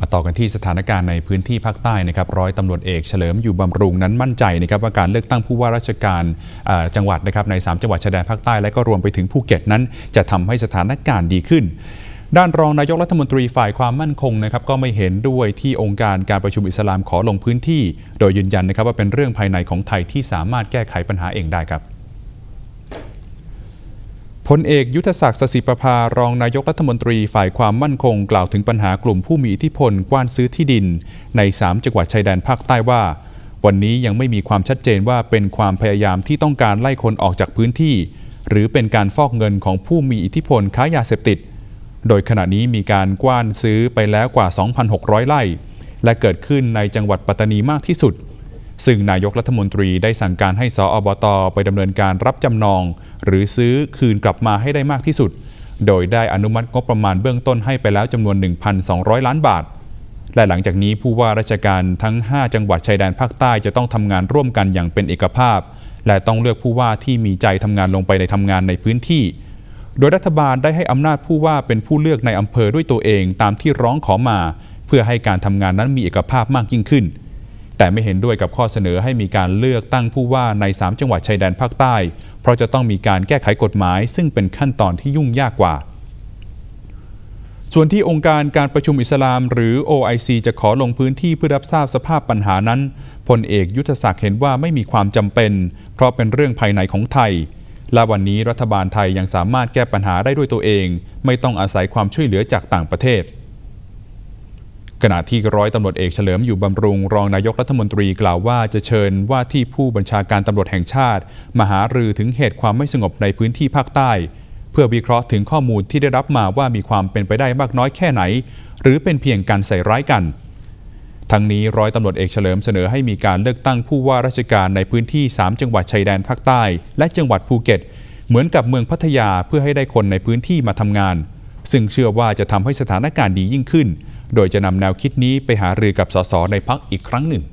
มาต่อกันที่สถานการณ์ในพื้นที่ภาคใต้นะครับร้อยตำรวจเอกเฉลิมอยู่บำรุงนั้นมั่นใจนะครับว่าการเลือกตั้งผู้ว่าราชการจังหวัดนะครับใน 3จังหวัดชายแดนภาคใต้ และก็รวมไปถึงภูเก็ตนั้นจะทำให้สถานการณ์ดีขึ้น ด้านรองนายกรัฐมนตรีฝ่ายความมั่นคงนะครับก็ไม่เห็นด้วยที่องค์การการประชุมอิสลามขอลงพื้นที่โดยยืนยันนะครับว่าเป็นเรื่องภายในของไทยที่สามารถแก้ไขปัญหาเองได้ครับพลเอกยุทธศักดิ์สศิประภารองนายกรัฐมนตรีฝ่ายความมั่นคง กล่าวถึงปัญหากลุ่มผู้มีอิทธิพลกว้านซื้อที่ดินใน3จังหวัดชายแดนภาคใต้ว่า วันนี้ยังไม่มีความชัดเจนว่าเป็นความพยายามที่ต้องการไล่คนออกจากพื้นที่ หรือเป็นการฟอกเงินของผู้มีอิทธิพลค้ายาเสพติดโดยขณะนี้มีการกว้านซื้อไปแล้วกว่า 2,600 ไร่และเกิดขึ้นในจังหวัดปัตตานีมากที่สุด ซึ่งนายกรัฐมนตรีได้สั่งการให้สออบตไปดำเนินการรับจำนองหรือซื้อคืนกลับมาให้ได้มากที่สุด โดยได้อนุมัติงบประมาณเบื้องต้นให้ไปแล้วจำนวน 1,200 ล้านบาท และหลังจากนี้ผู้ว่าราชการทั้ง 5 จังหวัดชายแดนภาคใต้จะต้องทำงานร่วมกันอย่างเป็นเอกภาพ และต้องเลือกผู้ว่าที่มีใจทำงานลงไป ในทำงานในพื้นที่ โดยรัฐบาลได้ให้อำนาจผู้ว่าเป็นผู้เลือกในอำเภอด้วยตัวเองตามที่ร้องขอมา เพื่อให้การทำงานนั้นมีเอกภาพมากยิ่งขึ้น แต่ไม่เห็นด้วยกับข้อเสนอให้มีการเลือกตั้งผู้ว่าใน 3 จังหวัดชายแดนภาคใต้เพราะจะต้องมีการแก้ไขกฎหมายซึ่งเป็นขั้นตอนที่ยุ่งยากกว่า ส่วนที่องค์การการประชุมอิสลาม หรือ OIC จะขอลงพื้นที่เพื่อรับทราบสภาพปัญหานั้นพลเอกยุทธศักดิ์เห็นว่าไม่มีความจำเป็น เพราะเป็นเรื่องภายในของไทย และวันนี้รัฐบาลไทยยังสามารถแก้ปัญหาได้ด้วยตัวเอง ไม่ต้องอาศัยความช่วยเหลือจากต่างประเทศขณะที่ร้อยตำรวจเอกเฉลิมอยู่บำรุง รองนายกรัฐมนตรีกล่าวว่าจะเชิญว่าที่ผู้บัญชาการตำรวจแห่งชาติมาหารือถึงเหตุความไม่สงบในพื้นที่ภาคใต้ เพื่อวิเคราะห์ถึงข้อมูลที่ได้รับมาว่ามีความเป็นไปได้มากน้อยแค่ไหน หรือเป็นเพียงการใส่ร้ายกัน ทั้งนี้ร้อยตำรวจเอกเฉลิมเสนอให้มีการเลือกตั้งผู้ว่าราชการในพื้นที่ 3 จังหวัดชายแดนภาคใต้ และจังหวัดภูเก็ต เหมือนกับเมืองพัทยาเพื่อให้ได้คนในพื้นที่มาทำงาน ซึ่งเชื่อว่าจะทำให้สถานการณ์ดียิ่งขึ้นโดยจะนำแนวคิดนี้ไปหารือกับสสในพักอีกครั้งหนึ่ง